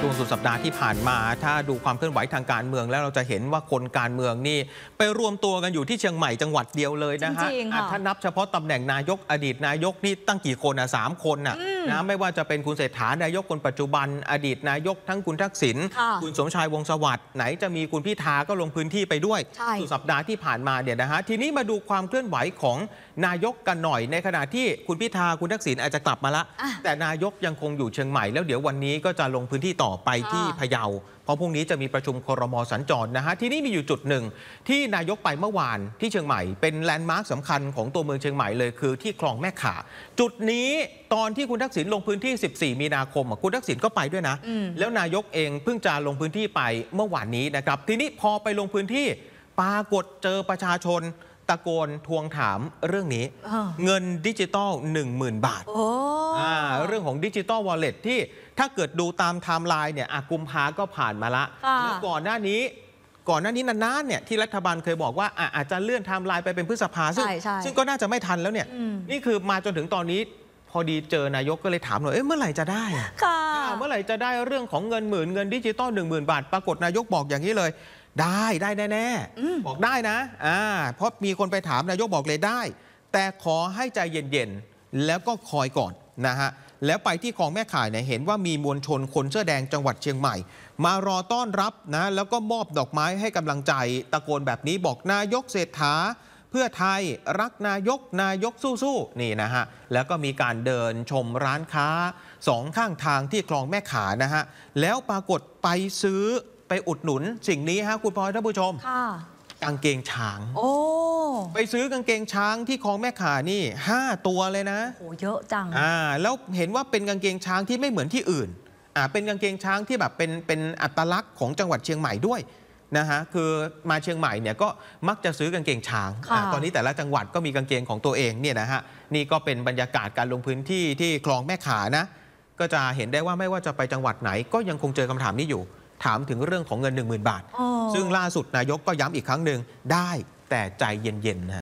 ช่วงสุดสัปดาห์ที่ผ่านมา ถ้าดูความเคลื่อนไหวทางการเมืองแล้วเราจะเห็นว่าคนการเมืองนี่ ไปรวมตัวกันอยู่ที่เชียงใหม่จังหวัดเดียวเลยนะฮะถ้านับเฉพาะตำแหน่งนายกอดีตนายกนี่ตั้งกี่คนอ่ะสามคนอ่ะนะไม่ว่าจะเป็นคุณเศรษฐานายกคนปัจจุบันอดีตนายกทั้งคุณทักษิณคุณสมชายวงสวัสดิ์ไหนจะมีคุณพิธาก็ลงพื้นที่ไปด้วยสุดสัปดาห์ที่ผ่านมาเนี่ยนะฮะทีนี้มาดูความเคลื่อนไหวของนายกกันหน่อยในขณะที่คุณพิธาคุณทักษิณอาจจะกลับมาละ แต่นายกยังคงอยู่เชียงใหม่แล้วเดี๋ยววันนี้ก็จะลงพื้นที่ต่อไปที่พะเยาเพราะพรุ่งนี้จะมีประชุมครมสัญจรนะฮะที่นี่มีอยู่จุดหนึ่งที่นายกไปเมื่อวานที่เชียงใหม่ เป็นแลนด์มาร์คสำคัญของตัวเมืองเชียงใหม่เลยคือที่คลองแม่ข่าจุดนี้ตอนที่คุณทักษิณษิณลงพื้นที่ 14 มีนาคม คุณทักษิณก็ไปด้วยนะ แล้วนายกเองเพิ่งจะลงพื้นที่ไปเมื่อวานนี้นะครับ ทีนี้พอไปลงพื้นที่ปรากฏเจอประชาชน ตะโกนทวงถามเรื่องนี้ เงินดิจิตอล10,000บาท เรื่องของดิจิตอลวอลเล็ตที่ถ้าเกิดดูตามไทม์ไลน์เนี่ยกุมภาก็ผ่านมาละแล้วก่อนหน้านี้ก่อนหน้านี้นานๆเนี่ย ที่รัฐบาลเคยบอกว่าอาจจะเลื่อนไทม์ไลน์ไปเป็นพฤษภาซึ่งซึ่งก็น่าจะไม่ทันแล้วเนี่ยนี่คือมาจนถึงตอนนี้พอดีเจอนายกก็เลยถามหน่อยเอ๊ะเมื่อไหร่จะได้ค่ะเมื่อไหร่จะได้เรื่องของเงินหมื่นเงินดิจิตอลหนึ่งหมื่นบาท ปรากฏนายกบอกอย่างนี้เลย ได้ได้แน่แน่บอกได้นะอ่าเพราะมีคนไปถามนายกบอกเลยได้ แต่ขอให้ใจเย็นๆแล้วก็คอยก่อนนะฮะแล้วไปที่คลองแม่ข่ายเนี่ยเห็นว่ามีมวลชนคนเสื้อแดงจังหวัดเชียงใหม่ มารอต้อนรับนะ แล้วก็มอบดอกไม้ให้กำลังใจตะโกนแบบนี้บอกนายกเศรษฐาเพื่อไทยรักนายกนายกสู้ๆนี่นะฮะ แล้วก็มีการเดินชมร้านค้าสองข้างทางที่คลองแม่ขานะฮะแล้วปรากฏไปซื้อไปอุดหนุนสิ่งนี้ฮะคุณพลอยท่านผู้ชมกางเกงช้างโอ้ไปซื้อกางเกงช้างที่คลองแม่ขานี่ 5 ตัวเลยนะโอ้เยอะจังอ่าแล้วเห็นว่าเป็นกางเกงช้างที่ไม่เหมือนที่อื่นอ่าเป็นกางเกงช้างที่แบบเป็นเป็นอัตลักษณ์ของจังหวัดเชียงใหม่ด้วยนะฮะ คือมาเชียงใหม่เนี่ยก็มักจะซื้อกางเกงช้างอตอนนี้แต่ละจังหวัดก็มีกางเกงของตัวเองเนี่ยนะฮะ นี่ก็เป็นบรรยากาศการลงพื้นที่ที่คลองแม่ขานะ ก็จะเห็นได้ว่าไม่ว่าจะไปจังหวัดไหนก็ยังคงเจอคำถามนี้อยู่ ถามถึงเรื่องของเงิน 10,000 บาท ซึ่งล่าสุดนายกก็ย้ำอีกครั้งหนึ่งได้แต่ใจเย็นๆนะ